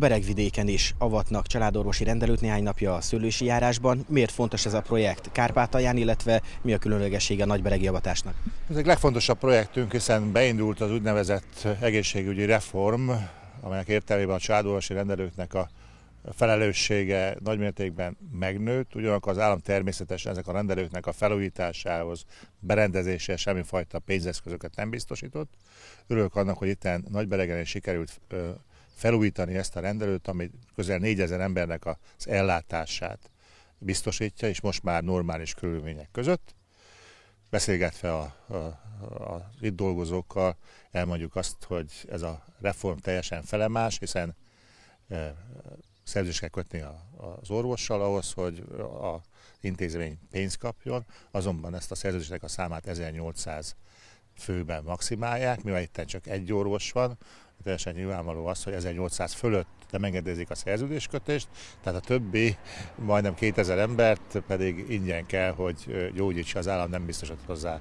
Beregvidéken is avatnak családorvosi rendelőt néhány napja a szülősi járásban. Miért fontos ez a projekt Kárpátalján, illetve mi a különlegessége a nagyberegi avatásnak? Ez egy legfontosabb projektünk, hiszen beindult az úgynevezett egészségügyi reform, amelynek értelmében a családorvosi rendelőknek a felelőssége nagymértékben megnőtt, ugyanakkor az állam természetesen ezek a rendelőknek a felújításához, berendezésére semmifajta pénzeszközöket nem biztosított. Örülök annak, hogy itten Nagyberegen sikerült felújítani ezt a rendelőt, ami közel 4000 embernek az ellátását biztosítja, és most már normális körülmények között. Beszélgetve a, a, a itt dolgozókkal elmondjuk azt, hogy ez a reform teljesen felemás, hiszen e, szerződést kell kötni a, az orvossal ahhoz, hogy az intézmény pénzt kapjon, azonban ezt a szerződésnek a számát 1800 főben maximálják, mivel itt csak egy orvos van, teljesen nyilvánvaló az, hogy 1800 fölött nem engedezik a szerződéskötést, tehát a többi, majdnem 2000 embert pedig ingyen kell, hogy gyógyítsa az állam, nem biztosít hozzá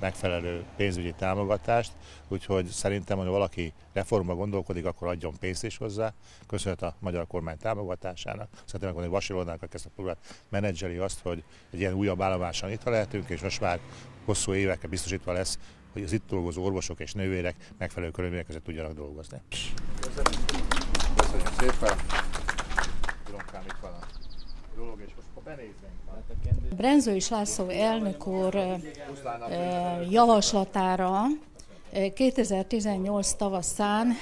megfelelő pénzügyi támogatást, úgyhogy szerintem, hogy valaki reformba gondolkodik, akkor adjon pénzt is hozzá. Köszönhet a magyar kormány támogatásának. Szerintem megmondani, hogy Vasilónak, aki ezt a programot menedzseli azt, hogy egy ilyen újabb állomáson itt lehetünk, és most már hosszú évekkel biztosítva lesz, hogy az itt dolgozó orvosok és nővérek megfelelő körülmények között tudjanak dolgozni. Köszönöm, Köszönöm szépen! Tudom, itt van a dolog, és most Brenzó és László elnök úr javaslatára 2018 tavaszán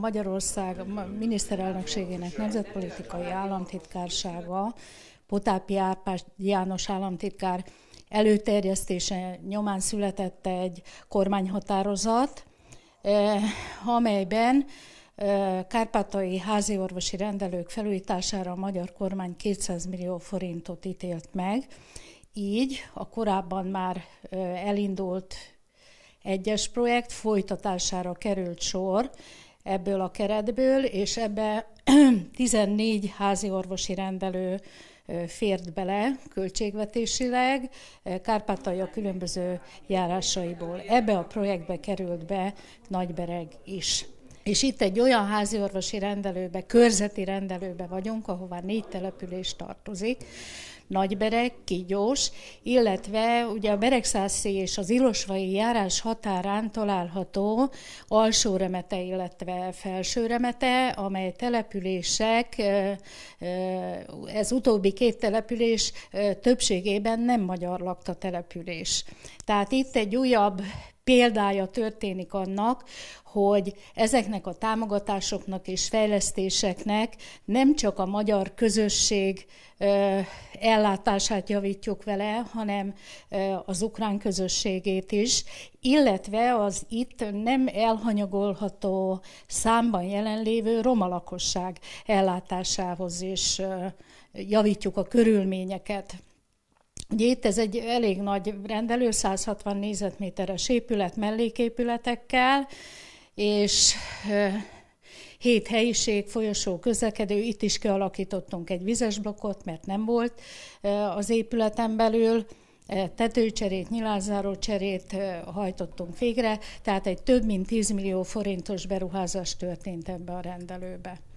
Magyarország miniszterelnökségének nemzetpolitikai államtitkársága, Potápi Árpás János államtitkár előterjesztése nyomán született egy kormányhatározat, amelyben kárpátai házi orvosi rendelők felújítására a magyar kormány 200 millió forintot ítélt meg, így a korábban már elindult egyes projekt folytatására került sor ebből a keretből, és ebbe 14 házi orvosi rendelő fért bele költségvetésileg Kárpátalja különböző járásaiból. Ebbe a projektbe került be Nagybereg is. És itt egy olyan házi orvosi rendelőbe, körzeti rendelőbe vagyunk, ahová négy település tartozik, Nagyberek, Kigyós, illetve ugye a Beregszászi és az Ilosvai járás határán található alsó remete, illetve felső remete, amely települések, ez utóbbi két település többségében nem magyar lakta település. Tehát itt egy újabb példája történik annak, hogy ezeknek a támogatásoknak és fejlesztéseknek nem csak a magyar közösség ellátását javítjuk vele, hanem az ukrán közösségét is, illetve az itt nem elhanyagolható számban jelenlévő roma lakosság ellátásához is javítjuk a körülményeket. Ugye itt ez egy elég nagy rendelő, 160 négyzetméteres épület melléképületekkel, és hét helyiség, folyosó, közlekedő, itt is kialakítottunk egy vizes blokkot, mert nem volt az épületen belül, tetőcserét, nyilázáró cserét hajtottunk végre, tehát egy több mint 10 millió forintos beruházás történt ebbe a rendelőbe.